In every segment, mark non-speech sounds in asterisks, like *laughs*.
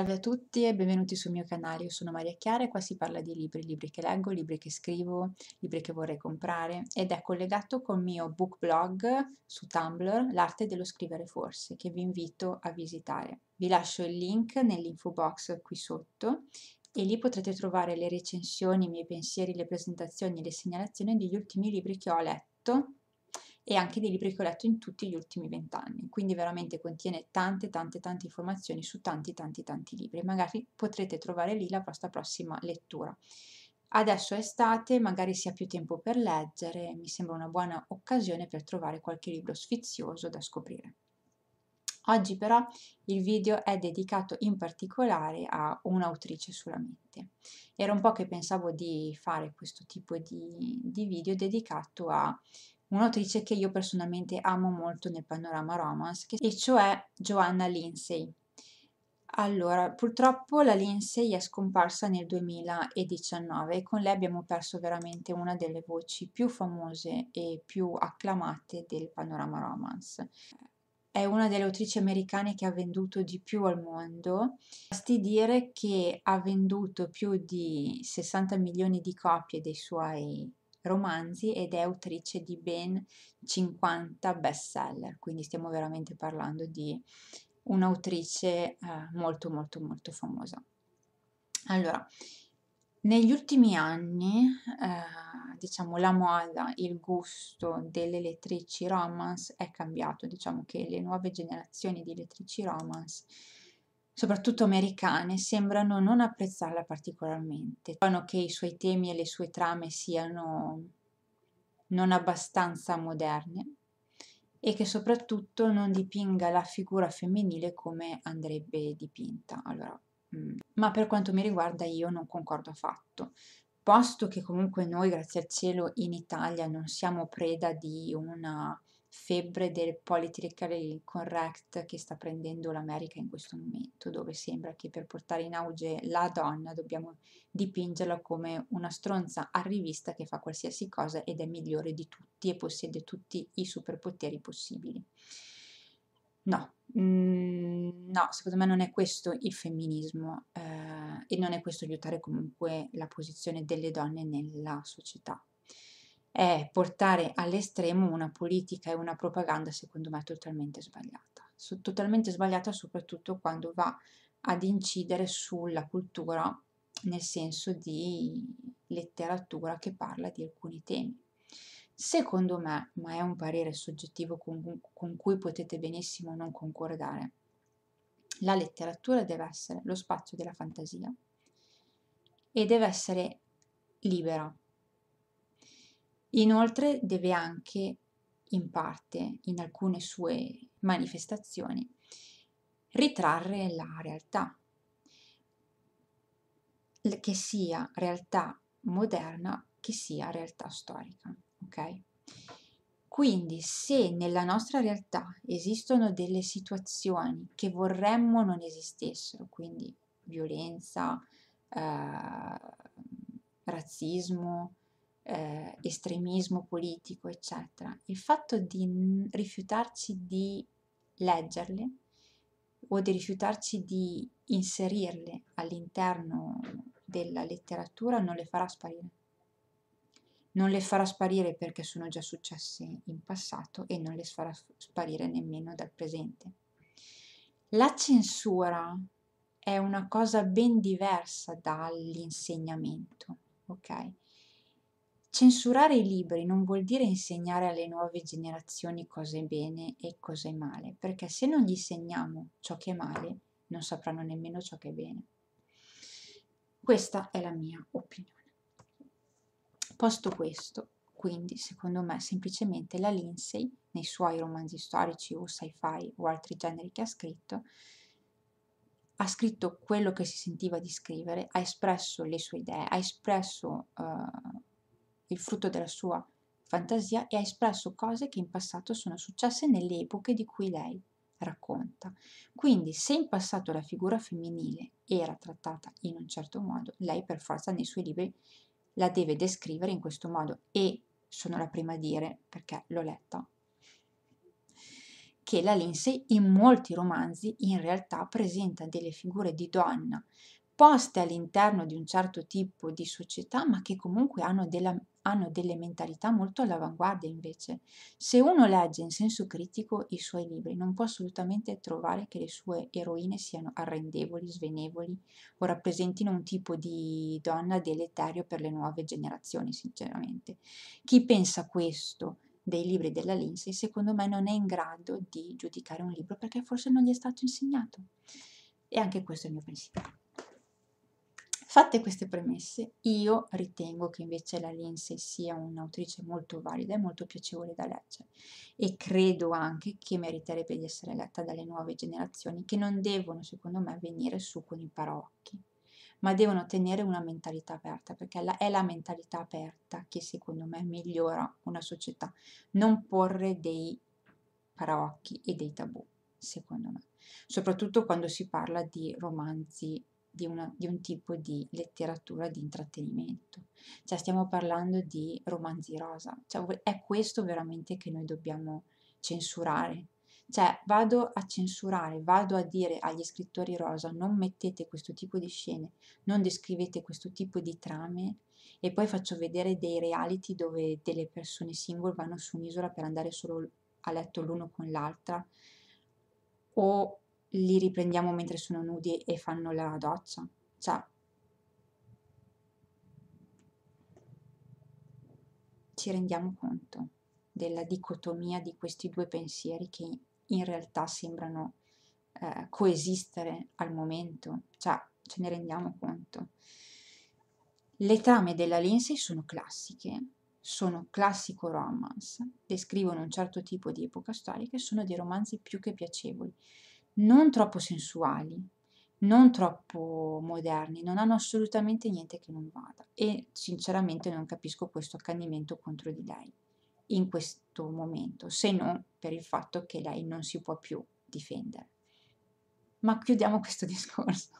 Salve a tutti e benvenuti sul mio canale, io sono Maria Chiara e qua si parla di libri, libri che leggo, libri che scrivo, libri che vorrei comprare ed è collegato col mio book blog su Tumblr, L'arte dello scrivere forse, che vi invito a visitare. Vi lascio il link nell'info box qui sotto e lì potrete trovare le recensioni, i miei pensieri, le presentazioni e le segnalazioni degli ultimi libri che ho letto e anche dei libri che ho letto in tutti gli ultimi vent'anni. Quindi veramente contiene tante, tante, tante informazioni su tanti, tanti, tanti libri. Magari potrete trovare lì la vostra prossima lettura. Adesso è estate, magari si ha più tempo per leggere, mi sembra una buona occasione per trovare qualche libro sfizioso da scoprire. Oggi però il video è dedicato in particolare a un'autrice solamente. Era un po' che pensavo di fare questo tipo di, di video dedicato a un'autrice che io personalmente amo molto nel panorama romance, e cioè Joanna Lindsay. Allora, purtroppo la Lindsay è scomparsa nel 2019 e con lei abbiamo perso veramente una delle voci più famose e più acclamate del panorama romance. È una delle autrici americane che ha venduto di più al mondo. Basti dire che ha venduto più di 60 milioni di copie dei suoi romanzi ed è autrice di ben 50 bestseller, quindi stiamo veramente parlando di un'autrice eh, molto molto molto famosa. Allora, negli ultimi anni, eh, diciamo, la moda, il gusto delle lettrici romance è cambiato, diciamo che le nuove generazioni di lettrici romance soprattutto americane, sembrano non apprezzarla particolarmente. Trovano che i suoi temi e le sue trame siano non abbastanza moderne e che soprattutto non dipinga la figura femminile come andrebbe dipinta. Allora, mm, ma per quanto mi riguarda io non concordo affatto. Posto che comunque noi, grazie al cielo, in Italia non siamo preda di una febbre del politically correct che sta prendendo l'America in questo momento, dove sembra che per portare in auge la donna dobbiamo dipingerla come una stronza arrivista che fa qualsiasi cosa ed è migliore di tutti e possiede tutti i superpoteri possibili. No, mm, no, secondo me non è questo il femminismo eh, e non è questo aiutare comunque la posizione delle donne nella società è portare all'estremo una politica e una propaganda secondo me totalmente sbagliata, totalmente sbagliata soprattutto quando va ad incidere sulla cultura nel senso di letteratura che parla di alcuni temi. Secondo me, ma è un parere soggettivo con, con cui potete benissimo non concordare, la letteratura deve essere lo spazio della fantasia e deve essere libera, Inoltre deve anche, in parte, in alcune sue manifestazioni, ritrarre la realtà, che sia realtà moderna, che sia realtà storica. Okay? Quindi se nella nostra realtà esistono delle situazioni che vorremmo non esistessero, quindi violenza, eh, razzismo, eh, estremismo politico, eccetera. Il fatto di rifiutarci di leggerle o di rifiutarci di inserirle all'interno della letteratura non le farà sparire. Non le farà sparire perché sono già successe in passato e non le farà sparire nemmeno dal presente. La censura è una cosa ben diversa dall'insegnamento, ok? Censurare i libri non vuol dire insegnare alle nuove generazioni cosa è bene e cosa è male, perché se non gli insegniamo ciò che è male, non sapranno nemmeno ciò che è bene. Questa è la mia opinione. Posto questo, quindi, secondo me, semplicemente la Lindsay, nei suoi romanzi storici o sci-fi o altri generi che ha scritto, ha scritto quello che si sentiva di scrivere, ha espresso le sue idee, ha espresso... Uh, il frutto della sua fantasia e ha espresso cose che in passato sono successe nelle epoche di cui lei racconta. Quindi se in passato la figura femminile era trattata in un certo modo, lei per forza nei suoi libri la deve descrivere in questo modo e sono la prima a dire, perché l'ho letta, che la Lindsay in molti romanzi in realtà presenta delle figure di donna poste all'interno di un certo tipo di società, ma che comunque hanno della hanno delle mentalità molto all'avanguardia invece. Se uno legge in senso critico i suoi libri, non può assolutamente trovare che le sue eroine siano arrendevoli, svenevoli o rappresentino un tipo di donna deleterio per le nuove generazioni, sinceramente. Chi pensa questo dei libri della Lindsay, secondo me non è in grado di giudicare un libro perché forse non gli è stato insegnato. E anche questo è il mio pensiero. Fatte queste premesse, io ritengo che invece la Lindsay sia un'autrice molto valida e molto piacevole da leggere e credo anche che meriterebbe di essere letta dalle nuove generazioni che non devono, secondo me, venire su con i paraocchi, ma devono tenere una mentalità aperta perché è la mentalità aperta che secondo me migliora una società, non porre dei paraocchi e dei tabù, secondo me, soprattutto quando si parla di romanzi di, una, di, un tipo di letteratura di intrattenimento. Cioè stiamo parlando di romanzi rosa, cioè, è questo veramente che noi dobbiamo censurare. Cioè vado a censurare, vado a dire agli scrittori rosa non mettete questo tipo di scene, non descrivete questo tipo di trame e poi faccio vedere dei reality dove delle persone single vanno su un'isola per andare solo a letto l'uno con l'altra o li riprendiamo mentre sono nudi e fanno la doccia. Cioè, ci rendiamo conto della dicotomia di questi due pensieri che in realtà sembrano eh, coesistere al momento, cioè ce ne rendiamo conto. Le trame della Lindsay sono classiche, sono classico romance, descrivono un certo tipo di epoca storica e sono dei romanzi più che piacevoli non troppo sensuali, non troppo moderni, non hanno assolutamente niente che non vada e sinceramente non capisco questo accanimento contro di lei in questo momento, se non per il fatto che lei non si può più difendere. Ma chiudiamo *laughs* questo discorso.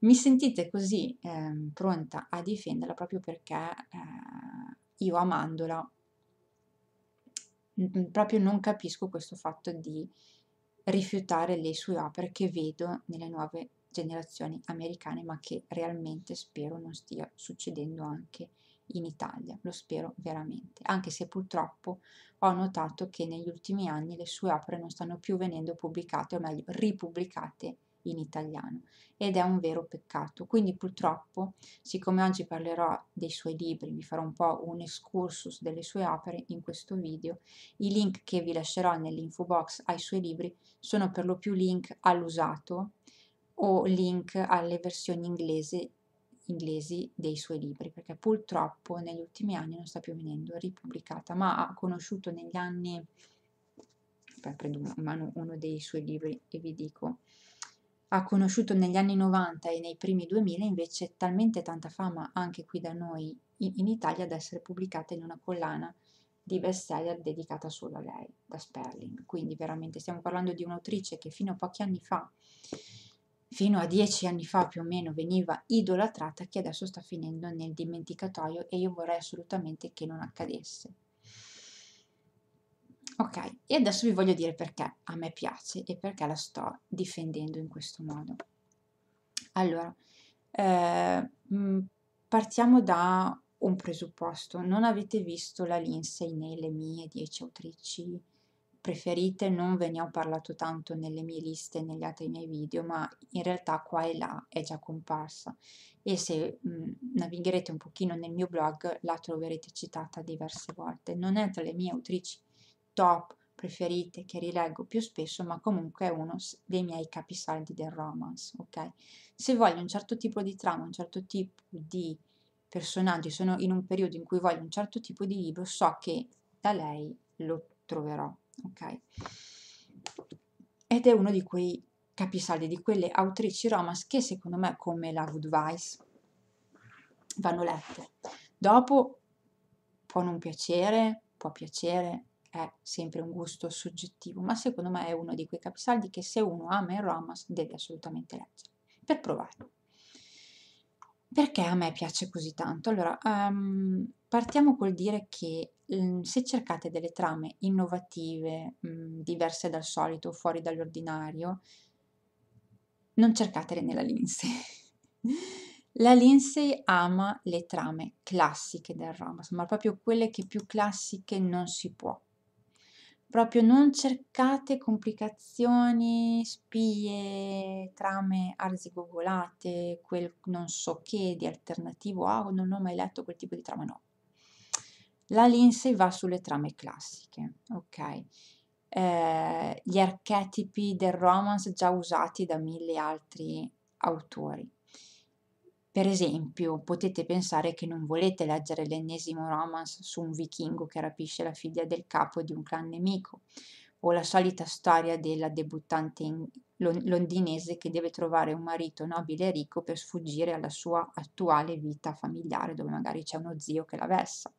Mi sentite così eh, pronta a difenderla proprio perché eh, io amandola proprio non capisco questo fatto di rifiutare le sue opere che vedo nelle nuove generazioni americane, ma che realmente spero non stia succedendo anche in Italia, lo spero veramente, anche se purtroppo ho notato che negli ultimi anni le sue opere non stanno più venendo pubblicate, o meglio ripubblicate in italiano ed è un vero peccato. Quindi purtroppo, siccome oggi parlerò dei suoi libri, vi farò un po' un excursus delle sue opere in questo video, i link che vi lascerò nell'info box ai suoi libri sono per lo più link all'usato o link alle versioni inglese, inglesi dei suoi libri, perché purtroppo negli ultimi anni non sta più venendo ripubblicata, ma ha conosciuto negli anni prendo in mano uno dei suoi libri e vi dico ha conosciuto negli anni 90 e nei primi 2000 invece talmente tanta fama anche qui da noi in Italia da essere pubblicata in una collana di bestseller dedicata solo a lei, da Sperling. Quindi veramente stiamo parlando di un'autrice che fino a pochi anni fa, fino a dieci anni fa più o meno, veniva idolatrata, che adesso sta finendo nel dimenticatoio e io vorrei assolutamente che non accadesse. Ok, e adesso vi voglio dire perché a me piace e perché la sto difendendo in questo modo. Allora, eh, mm, partiamo da un presupposto. Non avete visto la Lindsay nelle mie 10 autrici preferite, non ve ne ho parlato tanto nelle mie liste, negli altri miei video, ma in realtà qua e là è già comparsa e se mh, mm, navigherete un pochino nel mio blog la troverete citata diverse volte. Non è tra le mie autrici preferite top preferite che rileggo più spesso, ma comunque è uno dei miei capisaldi del romance, ok? Se voglio un certo tipo di trama, un certo tipo di personaggi, sono in un periodo in cui voglio un certo tipo di libro, so che da lei lo troverò, ok? Ed è uno di quei capisaldi, di quelle autrici romance che secondo me, come la Woodvice, vanno lette. Dopo può non piacere, può piacere, è sempre un gusto soggettivo, ma secondo me è uno di quei capisaldi che se uno ama il romance deve assolutamente leggere, per provare. Perché a me piace così tanto? Allora, um, partiamo col dire che um, se cercate delle trame innovative, um, diverse dal solito, fuori dall'ordinario, non cercatele nella Lindsay. *laughs* La Lindsay ama le trame classiche del romance, ma proprio quelle che più classiche non si può proprio non cercate complicazioni, spie, trame arzigogolate, quel non so che di alternativo, ah non ho mai letto quel tipo di trama, no. La Lindsay va sulle trame classiche, ok? Eh, gli archetipi del romance già usati da mille altri autori. Per esempio, potete pensare che non volete leggere l'ennesimo romance su un vichingo che rapisce la figlia del capo di un clan nemico, o la solita storia della debuttante londinese che deve trovare un marito nobile e ricco per sfuggire alla sua attuale vita familiare, dove magari c'è uno zio che la vessa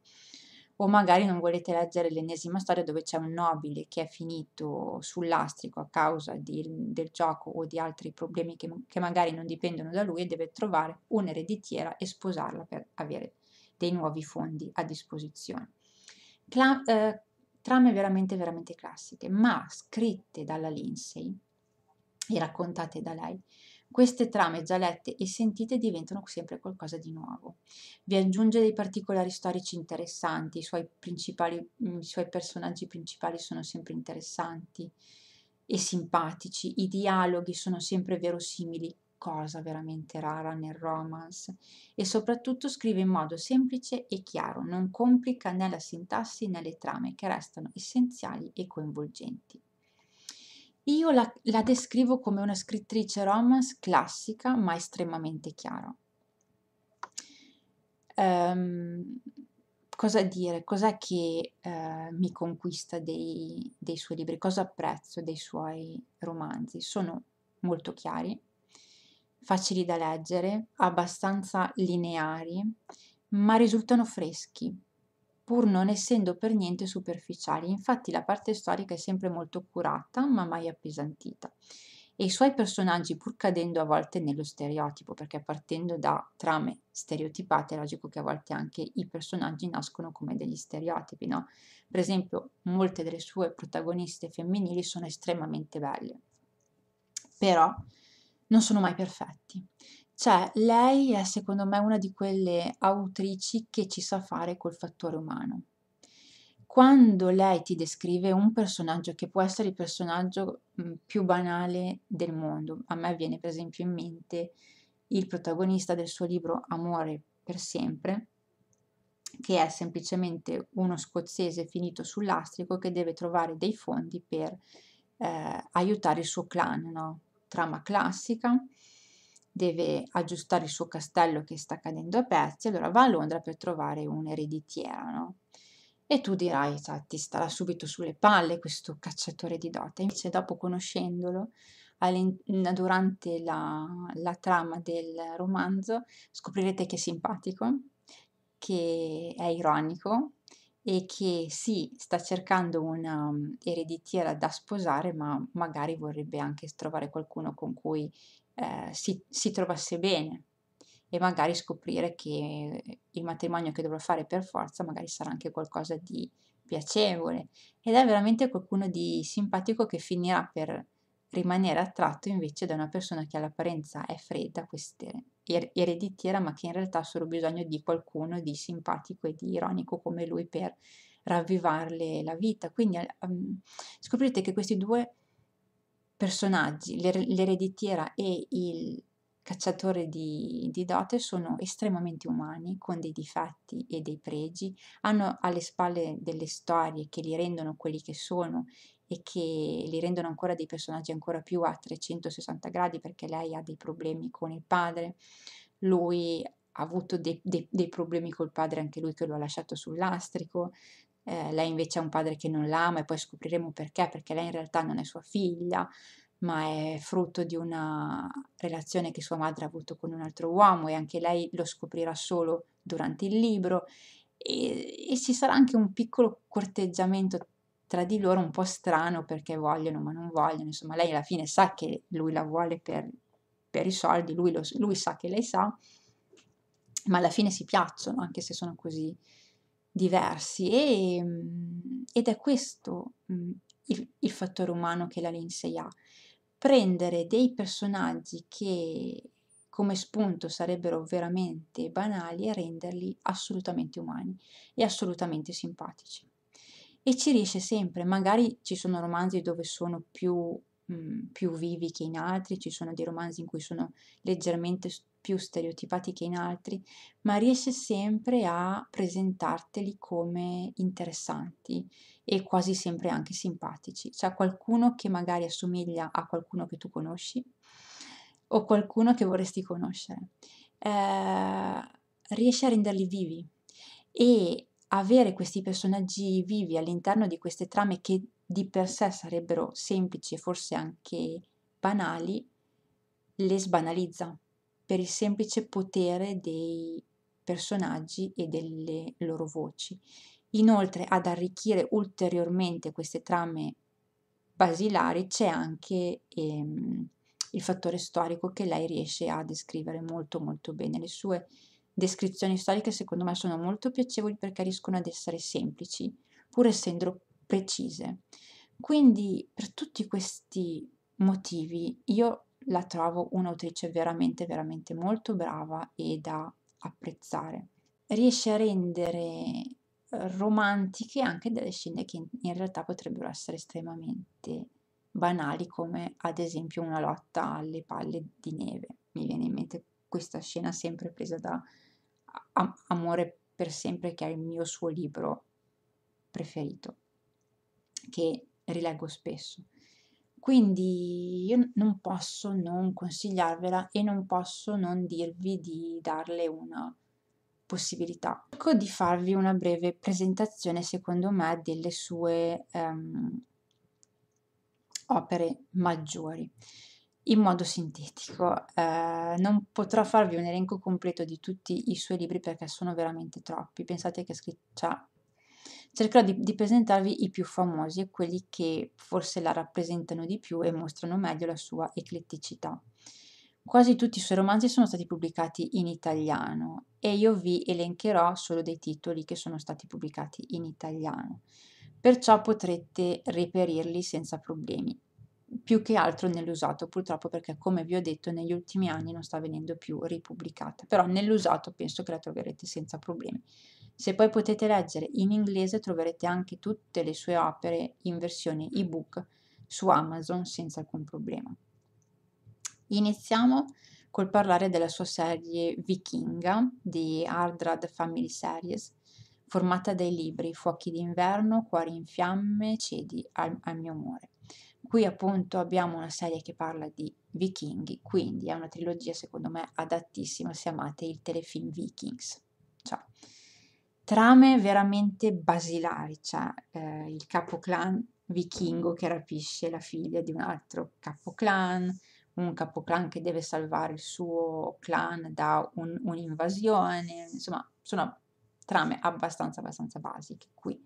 o magari non volete leggere l'ennesima storia dove c'è un nobile che è finito sul lastrico a causa di, del gioco o di altri problemi che, che magari non dipendono da lui e deve trovare un'ereditiera e sposarla per avere dei nuovi fondi a disposizione. Cla- eh, trame veramente, veramente classiche, ma scritte dalla Lindsay e raccontate da lei, queste trame già lette e sentite diventano sempre qualcosa di nuovo. Vi aggiunge dei particolari storici interessanti, i suoi, mm, i suoi personaggi principali sono sempre interessanti e simpatici, i dialoghi sono sempre verosimili, cosa veramente rara nel romance, e soprattutto scrive in modo semplice e chiaro, non complica né la sintassi né le trame che restano essenziali e coinvolgenti. Io la, la descrivo come una scrittrice romance classica ma estremamente chiara. Um, cosa dire, cos'è che eh, mi conquista dei, dei, suoi libri, cosa apprezzo dei suoi romanzi. Sono molto chiari, facili da leggere, abbastanza lineari, ma risultano freschi, pur non essendo per niente superficiali. Infatti la parte storica è sempre molto curata, ma mai appesantita. E i suoi personaggi, pur cadendo a volte nello stereotipo, perché partendo da trame stereotipate, è logico che a volte anche i personaggi nascono come degli stereotipi, no? Per esempio, molte delle sue protagoniste femminili sono estremamente belle, però non sono mai perfetti cioè, lei è secondo me una di quelle autrici che ci sa fare col fattore umano. Quando lei ti descrive un personaggio che può essere il personaggio mhmm, più banale del mondo, a me viene per esempio in mente il protagonista del suo libro Amore per sempre, che è semplicemente uno scozzese finito sul lastrico che deve trovare dei fondi per eh, aiutare il suo clan, no? trama classica deve aggiustare il suo castello che sta cadendo a pezzi, allora va a Londra per trovare un'ereditiera, no? E tu dirai, ti starà subito sulle palle questo cacciatore di dote. Invece dopo conoscendolo, durante la, la trama del romanzo, scoprirete che è simpatico, che è ironico e che sì, sta cercando una mm, ereditiera da sposare, ma magari vorrebbe anche trovare qualcuno con cui eh, si, si trovasse bene e magari scoprire che il matrimonio che dovrò fare per forza magari sarà anche qualcosa di piacevole ed è veramente qualcuno di simpatico che finirà per rimanere attratto invece da una persona che all'apparenza è fredda, er-, ereditiera, ma che in realtà ha solo bisogno di qualcuno di simpatico e di ironico come lui per ravvivarle la vita. Quindi um, ehm, scoprite che questi due personaggi, l'ereditiera e il cacciatore di, di, dote sono estremamente umani, con dei difetti e dei pregi, hanno alle spalle delle storie che li rendono quelli che sono e che li rendono ancora dei personaggi ancora più a 360 gradi perché lei ha dei problemi con il padre, lui ha avuto dei, dei, dei problemi col padre anche lui che lo ha lasciato sul lastrico, eh, lei invece ha un padre che non l'ama e poi scopriremo perché, perché lei in realtà non è sua figlia, ma è frutto di una relazione che sua madre ha avuto con un altro uomo e anche lei lo scoprirà solo durante il libro e, e ci sarà anche un piccolo corteggiamento tra di loro un po' strano perché vogliono ma non vogliono, insomma lei alla fine sa che lui la vuole per, per i soldi, lui, lo, lui sa che lei sa, ma alla fine si piacciono anche se sono così diversi e, mm, ed è questo mm, il, il, fattore umano che la Lindsay ha. Prendere dei personaggi che come spunto sarebbero veramente banali e renderli assolutamente umani e assolutamente simpatici. E ci riesce sempre, magari ci sono romanzi dove sono più, mh, mm, più vivi che in altri, ci sono dei romanzi in cui sono leggermente più stereotipati che in altri, ma riesce sempre a presentarteli come interessanti e quasi sempre anche simpatici. C'è qualcuno che magari assomiglia a qualcuno che tu conosci o qualcuno che vorresti conoscere. Eh, riesce a renderli vivi e avere questi personaggi vivi all'interno di queste trame che di per sé sarebbero semplici e forse anche banali, le sbanalizza per il semplice potere dei personaggi e delle loro voci. Inoltre ad arricchire ulteriormente queste trame basilari c'è anche ehm, il fattore storico che lei riesce a descrivere molto molto bene. Le sue descrizioni storiche secondo me sono molto piacevoli perché riescono ad essere semplici, pur essendo precise. Quindi per tutti questi motivi io la trovo un'autrice veramente, veramente molto brava e da apprezzare. Riesce a rendere eh, romantiche anche delle scene che in realtà potrebbero essere estremamente banali, come ad esempio una lotta alle palle di neve. Mi viene in mente questa scena sempre presa da Amore per sempre, che è il mio suo libro preferito, che rileggo spesso. Quindi io non posso non consigliarvela e non posso non dirvi di darle una possibilità. Cerco di farvi una breve presentazione, secondo me, delle sue um, opere maggiori in modo sintetico. Eh, non potrò farvi un elenco completo di tutti i suoi libri perché sono veramente troppi. Pensate che ha cercherò di, di presentarvi i più famosi e quelli che forse la rappresentano di più e mostrano meglio la sua ecletticità. Quasi tutti i suoi romanzi sono stati pubblicati in italiano e io vi elencherò solo dei titoli che sono stati pubblicati in italiano, perciò potrete reperirli senza problemi, più che altro nell'usato purtroppo perché come vi ho detto negli ultimi anni non sta venendo più ripubblicata, però nell'usato penso che la troverete senza problemi. Se poi potete leggere in inglese troverete anche tutte le sue opere in versione ebook su Amazon senza alcun problema. Iniziamo col parlare della sua serie vichinga di Ardrad Family Series, formata dai libri Fuochi d'inverno, Cuori in fiamme, Cedi al, al mio amore. Qui appunto abbiamo una serie che parla di vichinghi, quindi è una trilogia secondo me adattissima se amate il telefilm Vikings trame veramente basilari, cioè eh, il clan vichingo che rapisce la figlia di un altro capo clan, un capo clan che deve salvare il suo clan da un, un'invasione, insomma sono trame abbastanza abbastanza basiche qui,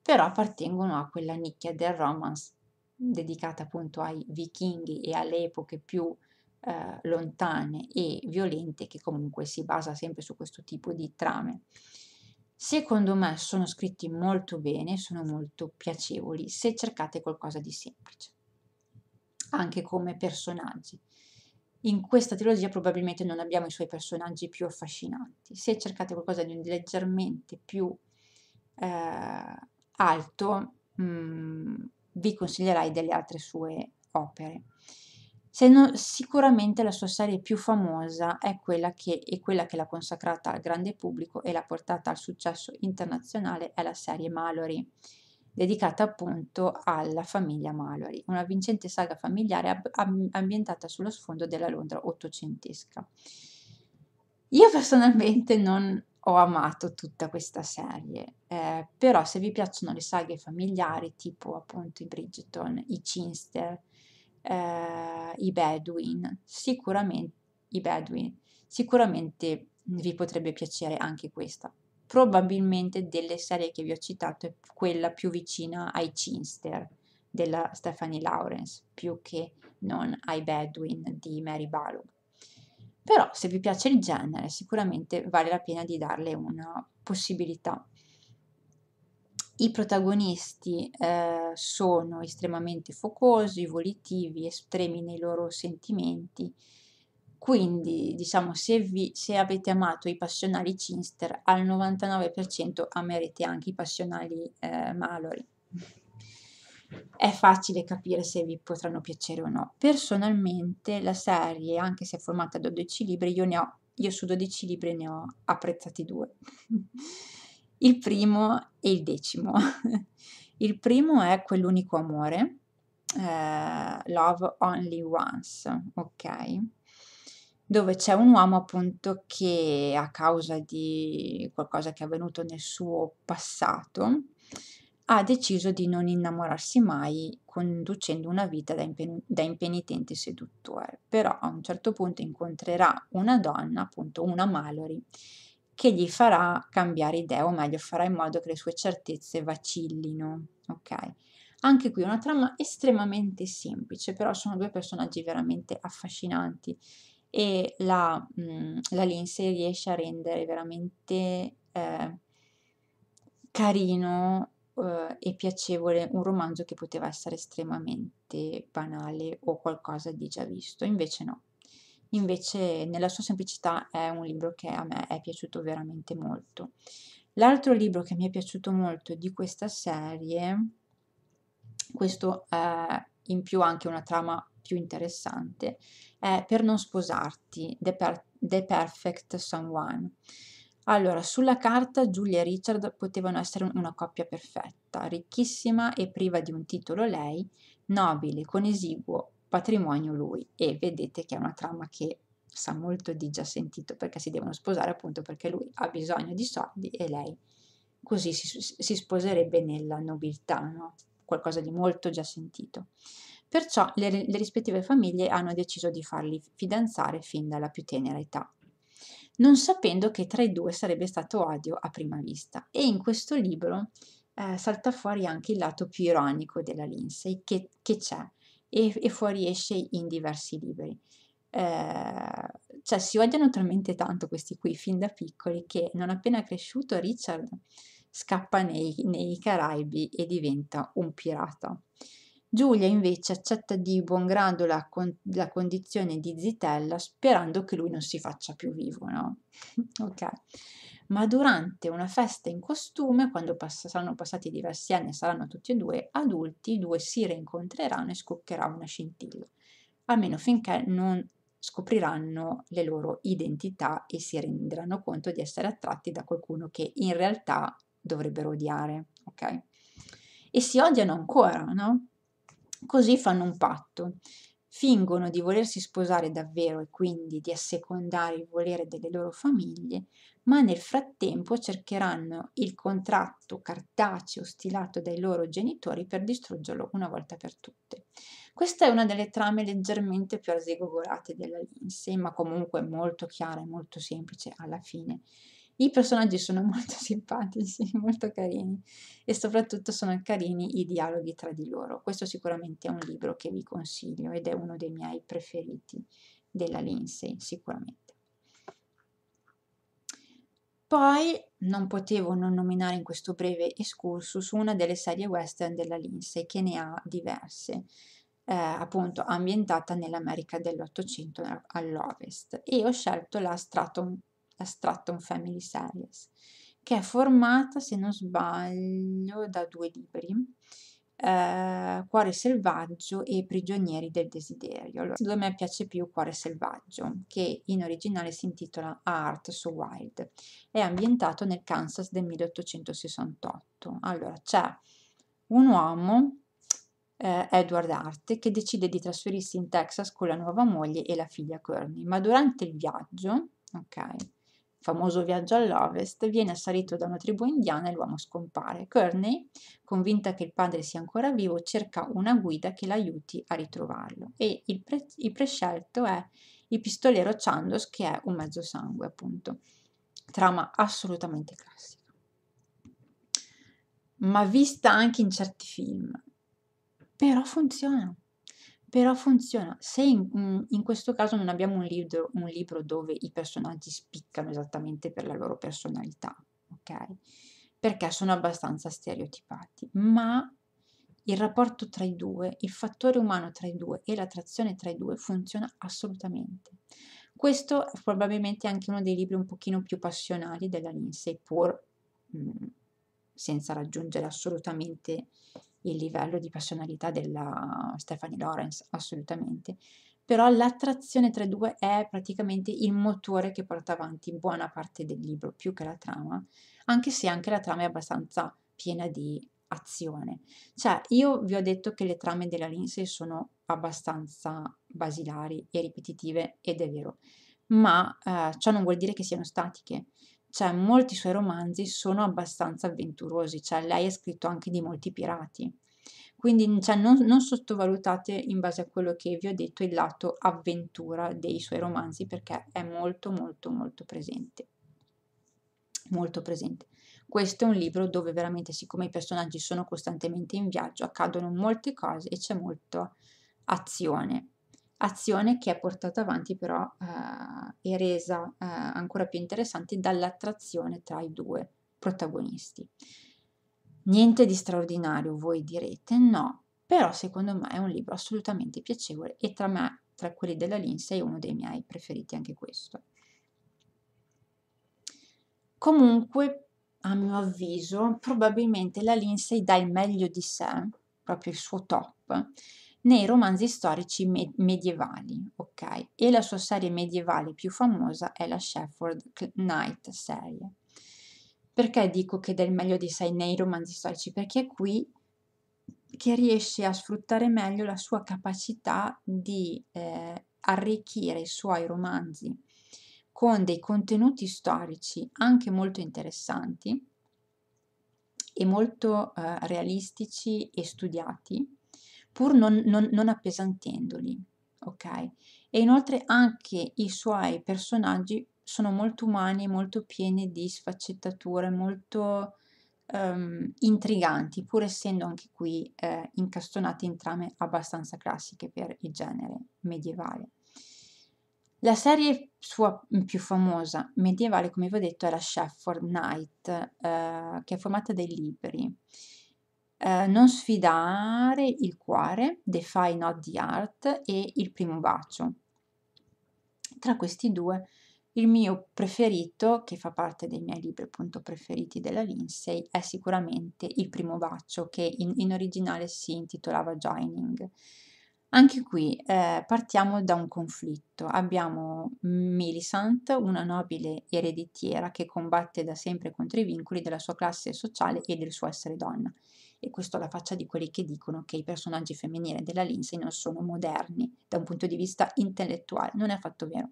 però appartengono a quella nicchia del romance dedicata appunto ai vichinghi e alle epoche più eh, lontane e violente che comunque si basa sempre su questo tipo di trame. Secondo me sono scritti molto bene, sono molto piacevoli se cercate qualcosa di semplice, anche come personaggi. In questa trilogia probabilmente non abbiamo i suoi personaggi più affascinanti. Se cercate qualcosa di leggermente più eh, alto, mh, mm, vi consiglierai delle altre sue opere non, sicuramente la sua serie più famosa è quella, che, è quella che l'ha consacrata al grande pubblico e l'ha portata al successo internazionale, è la serie Mallory, dedicata appunto alla famiglia Mallory, una vincente saga familiare ab- ab- ambientata sullo sfondo della Londra ottocentesca. Io personalmente non ho amato tutta questa serie, eh, però se vi piacciono le saghe familiari tipo appunto i Bridgeton, i Cinster, eh, i Bedouin, sicuramente i Bedouin, sicuramente vi potrebbe piacere anche questa. Probabilmente delle serie che vi ho citato è quella più vicina ai Chinster della Stephanie Lawrence, più che non ai Bedouin di Mary Balog. Però se vi piace il genere sicuramente vale la pena di darle una possibilità. I protagonisti eh, sono estremamente focosi, volitivi, estremi nei loro sentimenti, quindi diciamo se, vi, se avete amato i passionali Cinster al 99% amerete anche i passionali eh, Mallory. È facile capire se vi potranno piacere o no. Personalmente la serie, anche se è formata da 12 libri, io, ho, io su 12 libri ne ho apprezzati due. Il primo e il decimo. *laughs* Il primo è quell'unico amore, eh, Love Only Once, ok? Dove c'è un uomo appunto che a causa di qualcosa che è avvenuto nel suo passato ha deciso di non innamorarsi mai conducendo una vita da, impen- da impenitente seduttore, però a un certo punto incontrerà una donna, appunto una Mallory, che gli farà cambiare idea, o meglio farà in modo che le sue certezze vacillino. Ok? Anche qui una trama estremamente semplice, però sono due personaggi veramente affascinanti e la, mh, mm, la Lindsay riesce a rendere veramente eh, carino eh, e piacevole un romanzo che poteva essere estremamente banale o qualcosa di già visto, invece no invece nella sua semplicità è un libro che a me è piaciuto veramente molto. L'altro libro che mi è piaciuto molto di questa serie, questo è in più anche una trama più interessante, è Per non sposarti, The, per- The Perfect Someone. Allora, sulla carta Giulia e Richard potevano essere una coppia perfetta, ricchissima e priva di un titolo lei, nobile, con esiguo patrimonio lui e vedete che è una trama che sa molto di già sentito perché si devono sposare appunto perché lui ha bisogno di soldi e lei così si, si sposerebbe nella nobiltà, no? qualcosa di molto già sentito. Perciò le, le rispettive famiglie hanno deciso di farli fidanzare fin dalla più tenera età, non sapendo che tra i due sarebbe stato odio a prima vista. E in questo libro eh, salta fuori anche il lato più ironico della Lindsay che, che c'è e, e fuoriesce in diversi libri. Eh, cioè si odiano talmente tanto questi qui fin da piccoli che non appena cresciuto Richard scappa nei, nei Caraibi e diventa un pirata. Giulia invece accetta di buon grado la, con- la, condizione di zitella sperando che lui non si faccia più vivo, no? *laughs* ok ma durante una festa in costume, quando pass- saranno passati diversi anni e saranno tutti e due adulti, i due si rincontreranno e scoccherà una scintilla, almeno finché non scopriranno le loro identità e si renderanno conto di essere attratti da qualcuno che in realtà dovrebbero odiare, ok? E si odiano ancora, no? Così fanno un patto. Fingono di volersi sposare davvero e quindi di assecondare il volere delle loro famiglie, ma nel frattempo cercheranno il contratto cartaceo stilato dai loro genitori per distruggerlo una volta per tutte. Questa è una delle trame leggermente più arzigogolate della Lindsay, ma comunque molto chiara e molto semplice alla fine. I personaggi sono *laughs* molto simpatici, molto carini e soprattutto sono carini i dialoghi tra di loro. Questo sicuramente è un libro che vi consiglio ed è uno dei miei preferiti della Lindsay, sicuramente. Poi non potevo non nominare in questo breve escurso su una delle serie western della Lindsay, che ne ha diverse, eh, appunto ambientata nell'America dell'Ottocento all'Ovest, e ho scelto la Stratton, la Stratton Family Series, che è formata, se non sbaglio, da due libri eh, cuore selvaggio e Prigionieri del desiderio. Allora, due a me piace più Cuore selvaggio, che in originale si intitola Art so Wild. È ambientato nel Kansas del 1868. Allora, c'è un uomo eh, Edward Hart, che decide di trasferirsi in Texas con la nuova moglie e la figlia Courtney, ma durante il viaggio, ok, famoso viaggio all'ovest, viene assalito da una tribù indiana e l'uomo scompare. Kearney, convinta che il padre sia ancora vivo, cerca una guida che l'aiuti a ritrovarlo e il, pre- il prescelto è il pistolero Chandos che è un mezzo sangue, appunto. Trama assolutamente classica. Ma vista anche in certi film. Però funziona però funziona. Se in, mm, in, questo caso non abbiamo un libro, un libro, dove i personaggi spiccano esattamente per la loro personalità, ok? Perché sono abbastanza stereotipati, ma il rapporto tra i due, il fattore umano tra i due e l'attrazione tra i due funziona assolutamente. Questo è probabilmente anche uno dei libri un pochino più passionali della Lindsay, pur mh, mm, senza raggiungere assolutamente il livello di personalità della Stephanie Lawrence, assolutamente. Però l'attrazione tra i due è praticamente il motore che porta avanti buona parte del libro, più che la trama, anche se anche la trama è abbastanza piena di azione. Cioè, io vi ho detto che le trame della Lindsay sono abbastanza basilari e ripetitive, ed è vero, ma eh, ciò non vuol dire che siano statiche, cioè molti suoi romanzi sono abbastanza avventurosi, cioè lei ha scritto anche di molti pirati. Quindi cioè, non, non, sottovalutate in base a quello che vi ho detto il lato avventura dei suoi romanzi perché è molto molto molto presente. Molto presente. Questo è un libro dove veramente siccome i personaggi sono costantemente in viaggio accadono molte cose e c'è molta azione azione che è portata avanti però eh, e resa eh, ancora più interessante dall'attrazione tra i due protagonisti. Niente di straordinario, voi direte no, però secondo me è un libro assolutamente piacevole e tra me, tra quelli della Lindsay, è uno dei miei preferiti anche questo. Comunque, a mio avviso, probabilmente la Lindsay dà il meglio di sé, proprio il suo top, nei romanzi storici me- medievali, ok? E la sua serie medievale più famosa è la Shepherd Knight serie. Perché dico che dà il meglio di sé nei romanzi storici? Perché è qui che riesce a sfruttare meglio la sua capacità di eh, arricchire i suoi romanzi con dei contenuti storici anche molto interessanti e molto eh, realistici e studiati, pur non, non, non appesantendoli, ok? E inoltre anche i suoi personaggi sono molto umani, molto pieni di sfaccettature, molto um, intriganti, pur essendo anche qui eh, incastonati in trame abbastanza classiche per il genere medievale. La serie sua più famosa, medievale, come vi ho detto, è la Shefford Knight, eh, che è formata dai libri. Eh, non sfidare il cuore, defy not the heart e il primo bacio. Tra questi due, il mio preferito, che fa parte dei miei libri appunto preferiti della Lindsay, è sicuramente Il primo bacio, che in, in originale si intitolava Gining. Anche qui eh, partiamo da un conflitto. Abbiamo Millicent, una nobile ereditiera che combatte da sempre contro i vincoli della sua classe sociale e del suo essere donna e questo alla faccia di quelli che dicono che i personaggi femminili della Lindsay non sono moderni da un punto di vista intellettuale, non è affatto vero.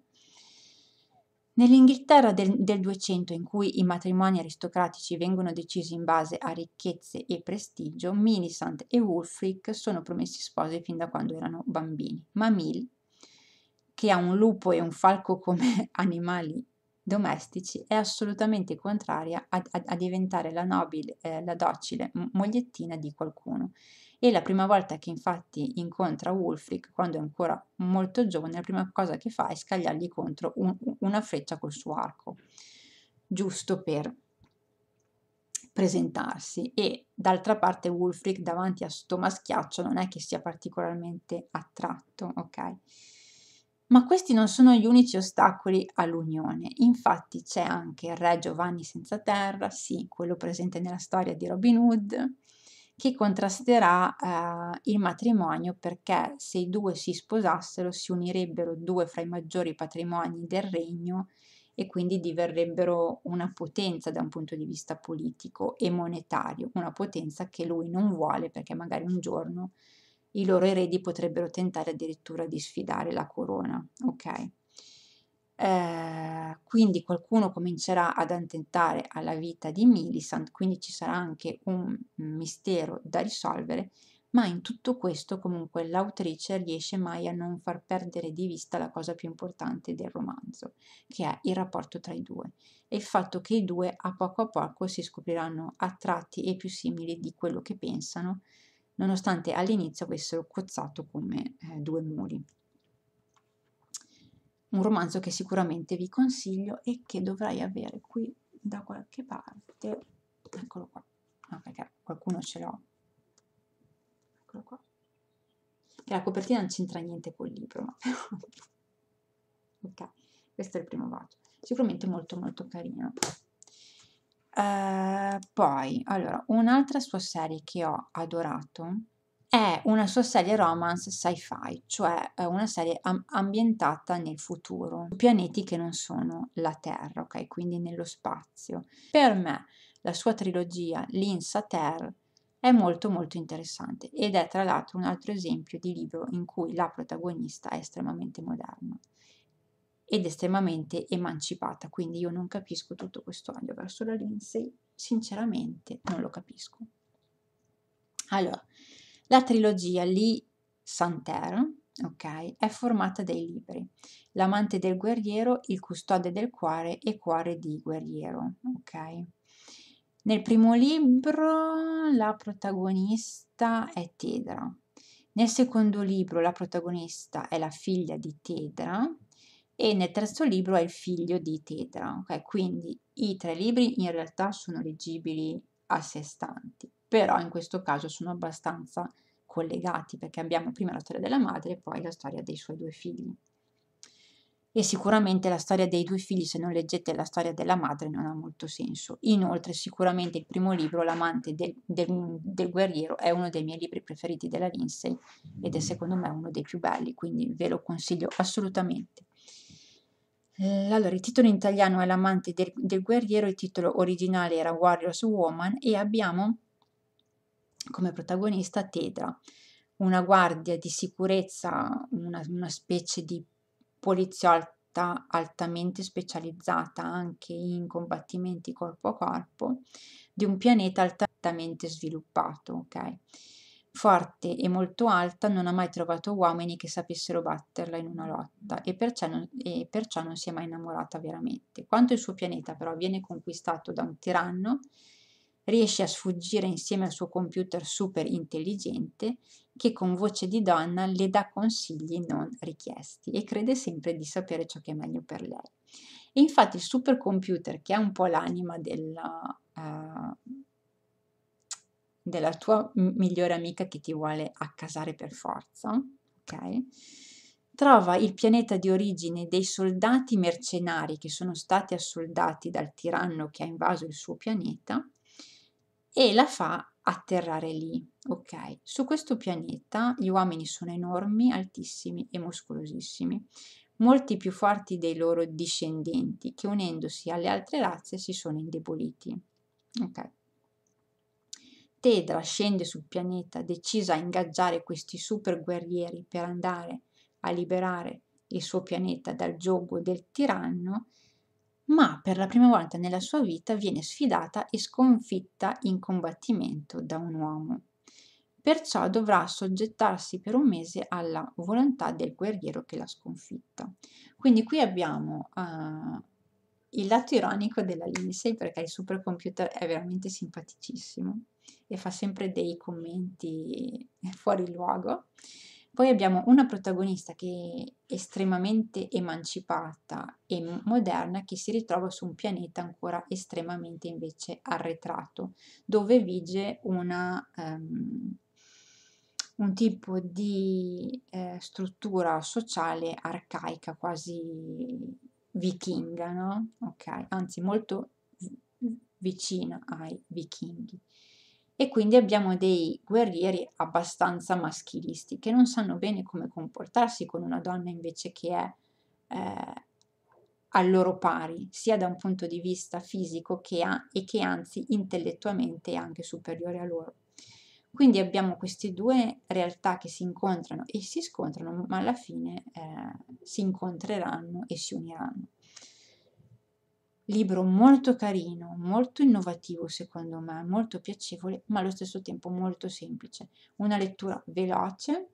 Nell'Inghilterra del, del 200, in cui i matrimoni aristocratici vengono decisi in base a ricchezze e prestigio, Millicent e Wulfric sono promessi sposi fin da quando erano bambini, ma Mill, che ha un lupo e un falco come *laughs* animali domestici è assolutamente contraria a, a, a diventare la nobile, eh, la docile mogliettina di qualcuno. E la prima volta che infatti incontra Wulfric, quando è ancora molto giovane, la prima cosa che fa è scagliargli contro un, una freccia col suo arco, giusto per presentarsi e d'altra parte Wulfric davanti a sto maschiaccio non è che sia particolarmente attratto, ok? Ma questi non sono gli unici ostacoli all'unione, infatti c'è anche il re Giovanni senza terra, sì, quello presente nella storia di Robin Hood, che contrasterà eh, il matrimonio perché se i due si sposassero si unirebbero due fra i maggiori patrimoni del regno e quindi diverrebbero una potenza da un punto di vista politico e monetario, una potenza che lui non vuole perché magari un giorno i loro eredi potrebbero tentare addirittura di sfidare la corona, ok? Eh, quindi qualcuno comincerà ad attentare alla vita di Millicent, quindi ci sarà anche un mistero da risolvere, ma in tutto questo comunque l'autrice riesce mai a non far perdere di vista la cosa più importante del romanzo, che è il rapporto tra i due e il fatto che i due a poco a poco si scopriranno attratti e più simili di quello che pensano, nonostante all'inizio avessero cozzato come eh, due muri. Un romanzo che sicuramente vi consiglio e che dovrei avere qui da qualche parte. Eccolo qua. No, perché qualcuno ce l'ho. Eccolo qua. Che la copertina non c'entra niente col libro, ma *laughs* ok, questo è il primo bacio. Sicuramente molto molto carino. Ehm, poi, allora, un'altra sua serie che ho adorato è una sua serie romance sci-fi, cioè eh, una serie am- ambientata nel futuro, su pianeti che non sono la Terra, ok? Quindi nello spazio. Per me la sua trilogia L'Insa Terra è molto molto interessante ed è tra l'altro un altro esempio di libro in cui la protagonista è estremamente moderna ed estremamente emancipata, quindi io non capisco tutto questo odio verso la Lindsay, sinceramente non lo capisco. Allora, la trilogia Lee Santerre, ok, è formata dai libri L'amante del guerriero, Il custode del cuore e Cuore di guerriero, ok? Nel primo libro la protagonista è Tedra. Nel secondo libro la protagonista è la figlia di Tedra, e nel terzo libro è il figlio di Tetra. Okay? Quindi i tre libri in realtà sono leggibili a sé stanti, però in questo caso sono abbastanza collegati perché abbiamo prima la storia della madre e poi la storia dei suoi due figli. E sicuramente la storia dei due figli, se non leggete la storia della madre, non ha molto senso. Inoltre, sicuramente il primo libro, L'amante del, del, del guerriero, è uno dei miei libri preferiti della Lindsay ed è secondo me uno dei più belli, quindi ve lo consiglio assolutamente. Eh, allora, il titolo in italiano è L'amante del, del guerriero, il titolo originale era Warriors Woman e abbiamo come protagonista Tedra, una guardia di sicurezza, una, una specie di poliziotta altamente specializzata anche in combattimenti corpo a corpo di un pianeta altamente sviluppato, ok? Forte e molto alta, non ha mai trovato uomini che sapessero batterla in una lotta e perciò, non, e perciò non si è mai innamorata veramente. Quanto il suo pianeta però viene conquistato da un tiranno, riesce a sfuggire insieme al suo computer super intelligente che con voce di donna le dà consigli non richiesti e crede sempre di sapere ciò che è meglio per lei. E infatti il super computer che è un po' l'anima della, uh, della tua migliore amica che ti vuole accasare per forza, ok? Trova il pianeta di origine dei soldati mercenari che sono stati assoldati dal tiranno che ha invaso il suo pianeta e la fa atterrare lì, ok? Su questo pianeta gli uomini sono enormi, altissimi e muscolosissimi, molti più forti dei loro discendenti che unendosi alle altre razze si sono indeboliti. Ok. Tedra scende sul pianeta decisa a ingaggiare questi super guerrieri per andare a liberare il suo pianeta dal gioco del tiranno, ma per la prima volta nella sua vita viene sfidata e sconfitta in combattimento da un uomo. Perciò dovrà soggettarsi per un mese alla volontà del guerriero che l'ha sconfitta. Quindi qui abbiamo uh, il lato ironico della Lindsay perché il supercomputer è veramente simpaticissimo e fa sempre dei commenti *laughs* fuori luogo. Poi abbiamo una protagonista che è estremamente emancipata e moderna che si ritrova su un pianeta ancora estremamente invece arretrato, dove vige una, um, un tipo di eh, struttura sociale arcaica, quasi vichinga, no? okay. anzi molto vicina ai vichinghi e quindi abbiamo dei guerrieri abbastanza maschilisti che non sanno bene come comportarsi con una donna invece che è eh, al loro pari, sia da un punto di vista fisico che ha, e che anzi intellettualmente è anche superiore a loro. Quindi abbiamo queste due realtà che si incontrano e si scontrano, ma alla fine eh, si incontreranno e si uniranno libro molto carino, molto innovativo secondo me, molto piacevole, ma allo stesso tempo molto semplice. Una lettura veloce,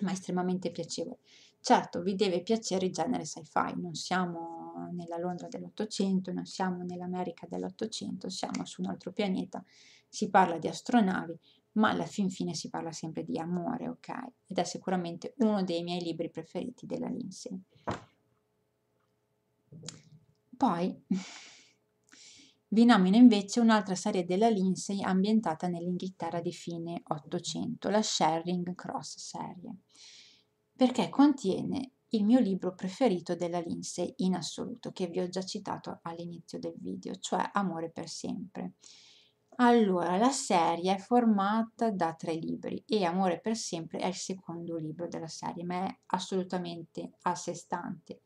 ma estremamente piacevole. Certo, vi deve piacere il genere sci-fi, non siamo nella Londra dell'Ottocento, non siamo nell'America dell'Ottocento, siamo su un altro pianeta, si parla di astronavi, ma alla fin fine si parla sempre di amore, ok? Ed è sicuramente uno dei miei libri preferiti della Lindsay. Poi *laughs* vi nomino invece un'altra serie della Lindsay ambientata nell'Inghilterra di fine 800, la Sharing Cross serie, perché contiene il mio libro preferito della Lindsay in assoluto, che vi ho già citato all'inizio del video, cioè Amore per sempre. Allora, la serie è formata da tre libri e Amore per sempre è il secondo libro della serie, ma è assolutamente a sé stante.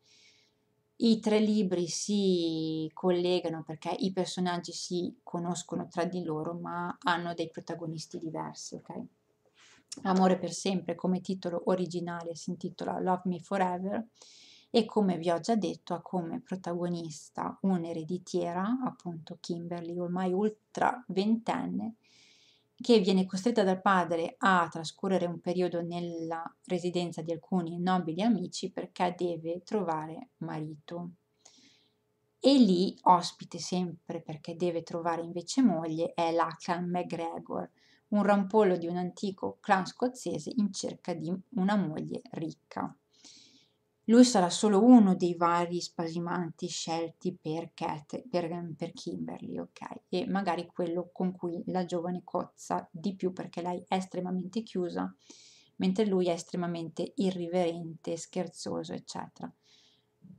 I tre libri si collegano perché i personaggi si conoscono tra di loro, ma hanno dei protagonisti diversi, ok? Amore per sempre come titolo originale si intitola Love Me Forever e come vi ho già detto ha come protagonista un'ereditiera, appunto Kimberly, ormai ultra ventenne, che viene costretta dal padre a trascorrere un periodo nella residenza di alcuni nobili amici perché deve trovare marito. E lì, ospite sempre perché deve trovare invece moglie, è l'Aclan MacGregor, un rampollo di un antico clan scozzese in cerca di una moglie ricca. Lui sarà solo uno dei vari spasimanti scelti per, Cat, per, ehm, per Kimberly, ok? E magari quello con cui la giovane cozza di più perché lei è estremamente chiusa, mentre lui è estremamente irriverente, scherzoso, eccetera.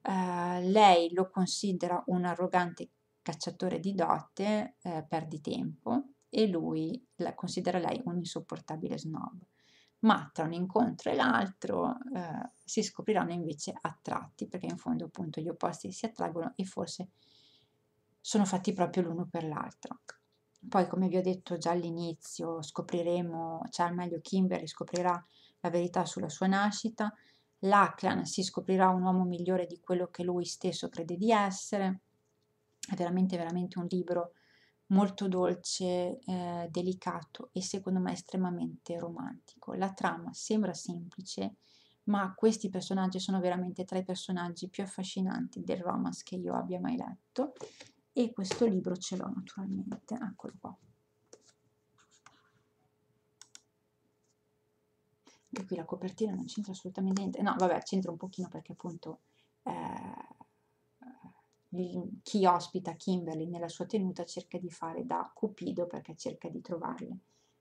Uh, lei lo considera un arrogante cacciatore di dote, eh, perditempo, e lui la, considera lei un insopportabile snob ma tra un incontro e l'altro eh, si scopriranno invece attratti, perché in fondo appunto gli opposti si attraggono e forse sono fatti proprio l'uno per l'altro. Poi, come vi ho detto già all'inizio, scopriremo, cioè al meglio Kimberly scoprirà la verità sulla sua nascita, Lachlan si scoprirà un uomo migliore di quello che lui stesso crede di essere. È veramente, veramente un libro molto dolce, eh, delicato e secondo me estremamente romantico. La trama sembra semplice, ma questi personaggi sono veramente tra i personaggi più affascinanti del romance che io abbia mai letto e questo libro ce l'ho naturalmente, eccolo qua. E qui la copertina non c'entra assolutamente niente, no vabbè c'entra un pochino perché appunto eh, chi ospita Kimberly nella sua tenuta cerca di fare da cupido perché cerca di trovarle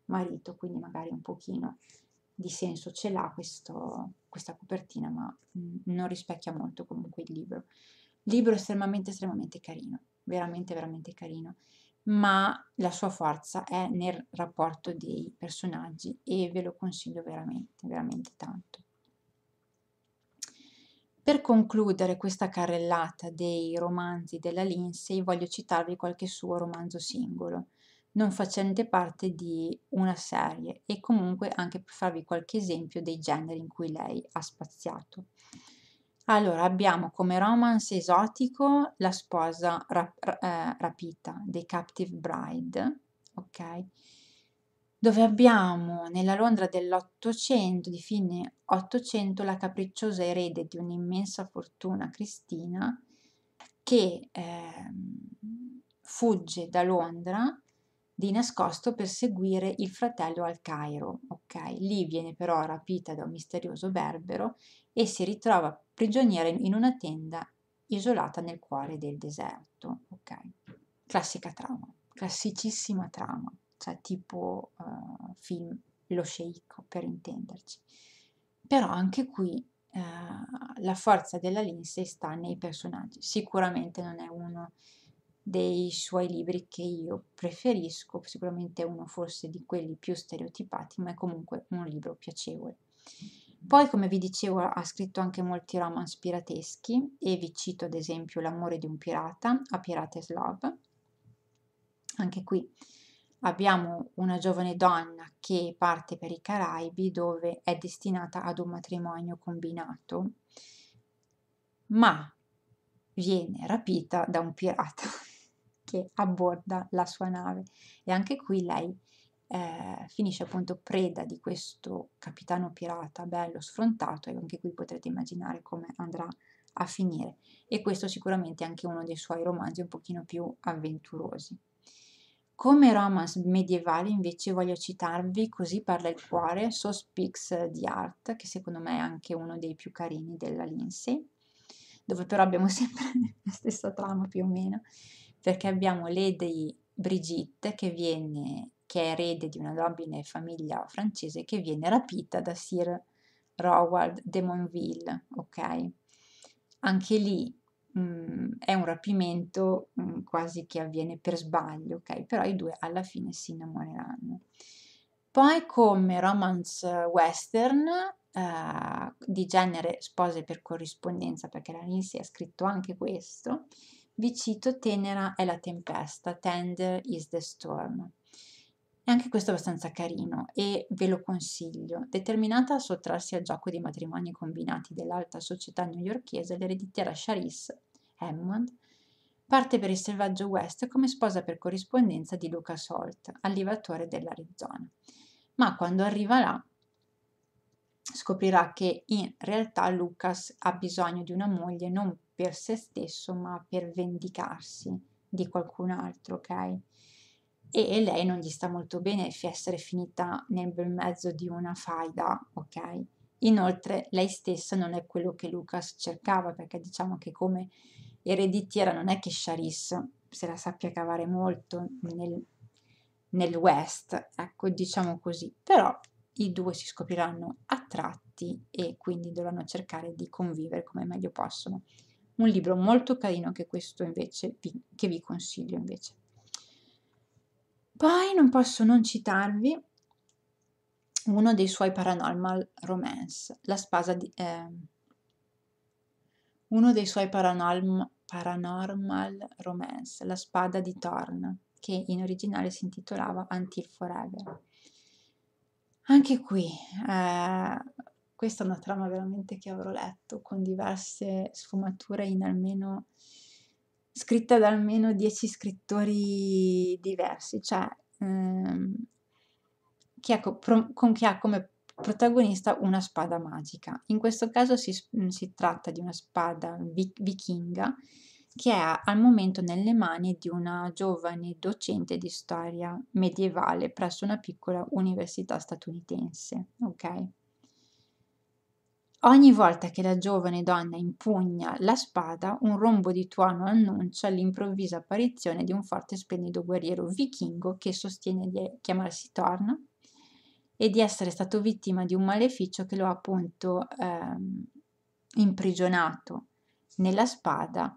marito, quindi magari un pochino di senso ce l'ha questo, questa copertina, ma mm, non rispecchia molto comunque il libro. Libro estremamente, estremamente carino, veramente, veramente carino, ma la sua forza è nel rapporto dei personaggi e ve lo consiglio veramente, veramente tanto. Per concludere questa carrellata dei romanzi della Lindsay, voglio citarvi qualche suo romanzo singolo, non facente parte di una serie, e comunque anche per farvi qualche esempio dei generi in cui lei ha spaziato. Allora, abbiamo come romance esotico La sposa rap- eh, rapita, The Captive Bride, ok? dove abbiamo nella Londra dell'Ottocento, di fine Ottocento, la capricciosa erede di un'immensa fortuna, Cristina, che eh, fugge da Londra di nascosto per seguire il fratello al Cairo. Okay? Lì viene però rapita da un misterioso berbero e si ritrova prigioniera in una tenda isolata nel cuore del deserto. Okay? Classica trama, classicissima trama cioè tipo uh, film Lo Sceicco per intenderci. Però anche qui uh, la forza della Lindsay sta nei personaggi, sicuramente non è uno dei suoi libri che io preferisco, sicuramente uno forse di quelli più stereotipati, ma è comunque un libro piacevole. Poi, come vi dicevo, ha scritto anche molti romance pirateschi e vi cito ad esempio L'amore di un pirata a Pirate's Love. Anche qui abbiamo una giovane donna che parte per i Caraibi dove è destinata ad un matrimonio combinato, ma viene rapita da un pirata *laughs* che abborda la sua nave e anche qui lei eh, finisce appunto preda di questo capitano pirata bello sfrontato e anche qui potrete immaginare come andrà a finire e questo sicuramente è anche uno dei suoi romanzi un pochino più avventurosi. Come romance medievale invece voglio citarvi Così parla il cuore, Sospix di Art, che secondo me è anche uno dei più carini della Lindsay, dove però abbiamo *laughs* sempre la stessa trama più o meno, perché abbiamo Lady Brigitte che viene, che è erede di una nobile famiglia francese, che viene rapita da Sir Rowald de Monville, ok? Anche lì mh, mhmm, è un rapimento mh, mhmm, quasi che avviene per sbaglio, ok? Però i due alla fine si innamoreranno. Poi come romance western uh, di genere spose per corrispondenza, perché la Lindsay ha scritto anche questo, vi cito Tenera è la tempesta, Tender is the storm. E anche questo è abbastanza carino e ve lo consiglio. Determinata a sottrarsi al gioco dei matrimoni combinati dell'alta società newyorchese, l'ereditiera Charisse Hammond parte per il selvaggio West come sposa per corrispondenza di Luca Salt, allevatore dell'Arizona. Ma quando arriva là scoprirà che in realtà Lucas ha bisogno di una moglie non per se stesso, ma per vendicarsi di qualcun altro, ok? e, lei non gli sta molto bene essere finita nel bel mezzo di una faida, ok? Inoltre lei stessa non è quello che Lucas cercava perché diciamo che come ereditiera non è che Charisse se la sappia cavare molto nel, nel West, ecco diciamo così, però i due si scopriranno attratti e quindi dovranno cercare di convivere come meglio possono. Un libro molto carino che questo invece vi, che vi consiglio invece. Poi non posso non citarvi uno dei suoi paranormal romance, La spasa di... Eh, uno dei suoi paranorm, paranormal romance, La spada di Thorn, che in originale si intitolava Until Forever. Anche qui, eh, questa è una trama veramente che avrò letto con diverse sfumature in almeno scritta da almeno dieci scrittori diversi, cioè ehm, che ha, con chi ha come protagonista una spada magica. In questo caso si, mm, si tratta di una spada vi, vichinga che è al momento nelle mani di una giovane docente di storia medievale presso una piccola università statunitense. Okay? Ogni volta che la giovane donna impugna la spada, un rombo di tuono annuncia l'improvvisa apparizione di un forte e splendido guerriero vichingo che sostiene di chiamarsi Thorn e di essere stato vittima di un maleficio che lo ha appunto ehm, imprigionato nella spada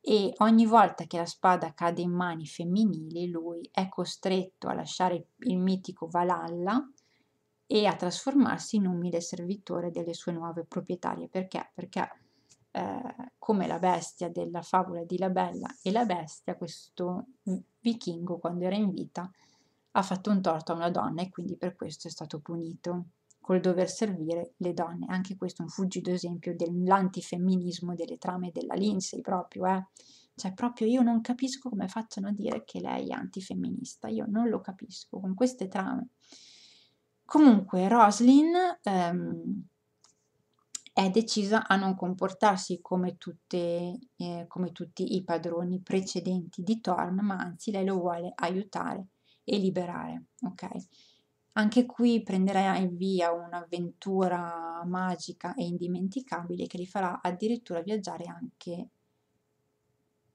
e ogni volta che la spada cade in mani femminili lui è costretto a lasciare il mitico Valhalla e a trasformarsi in umile servitore delle sue nuove proprietarie. Perché? Perché eh, come la bestia della favola di La Bella e la bestia, questo vichingo quando era in vita ha fatto un torto a una donna e quindi per questo è stato punito col dover servire le donne. Anche questo è un fugido esempio dell'antifemminismo delle trame della Lindsay proprio, eh? Cioè, proprio io non capisco come facciano a dire che lei è antifemminista, io non lo capisco con queste trame Comunque Roslin ehm, è decisa a non comportarsi come, tutte, eh, come tutti i padroni precedenti di Thorn, ma anzi lei lo vuole aiutare e liberare, ok? Anche qui prenderà in via un'avventura magica e indimenticabile che li farà addirittura viaggiare anche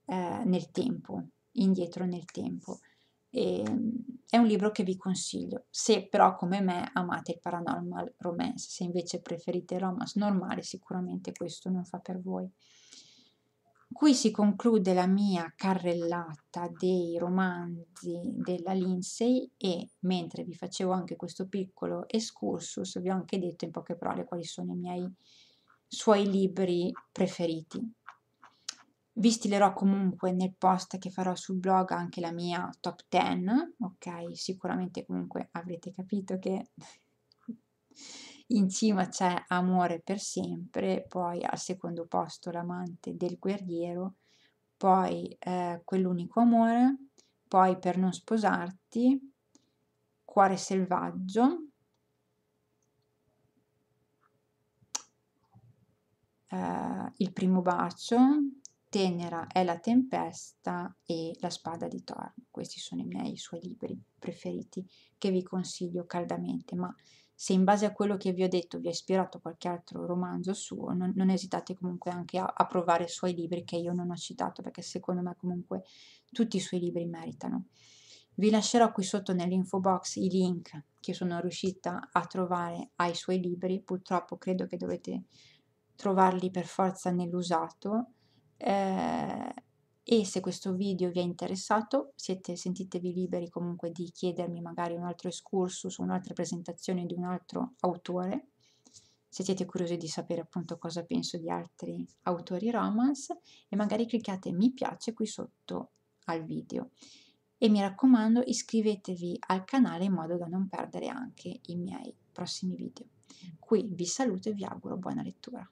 eh, nel tempo, indietro nel tempo. E, ehm, è un libro che vi consiglio, se però come me amate il paranormal romance, se invece preferite il romance normale sicuramente questo non fa per voi. Qui si conclude la mia carrellata dei romanzi della Lindsay e mentre vi facevo anche questo piccolo excursus vi ho anche detto in poche parole quali sono i miei suoi libri preferiti. Vi stilerò comunque nel post che farò sul blog anche la mia top 10, ok? Sicuramente comunque avrete capito che in cima c'è amore per sempre, poi al secondo posto l'amante del guerriero, poi eh, quell'unico amore, poi per non sposarti, cuore selvaggio, eh, il primo bacio, Tenera è la tempesta e La spada di Thor. Questi sono i miei i suoi libri preferiti che vi consiglio caldamente, ma se in base a quello che vi ho detto vi ha ispirato qualche altro romanzo suo, non, non esitate comunque anche a, a, provare i suoi libri che io non ho citato, perché secondo me comunque tutti i suoi libri meritano. Vi lascerò qui sotto nell'info box i link che sono riuscita a trovare ai suoi libri, purtroppo credo che dovete trovarli per forza nell'usato, eh, e se questo video vi è interessato siete, sentitevi liberi comunque di chiedermi magari un altro su un'altra presentazione di un altro autore se siete curiosi di sapere appunto cosa penso di altri autori romance e magari cliccate mi piace qui sotto al video e mi raccomando iscrivetevi al canale in modo da non perdere anche i miei prossimi video. Qui vi saluto e vi auguro buona lettura.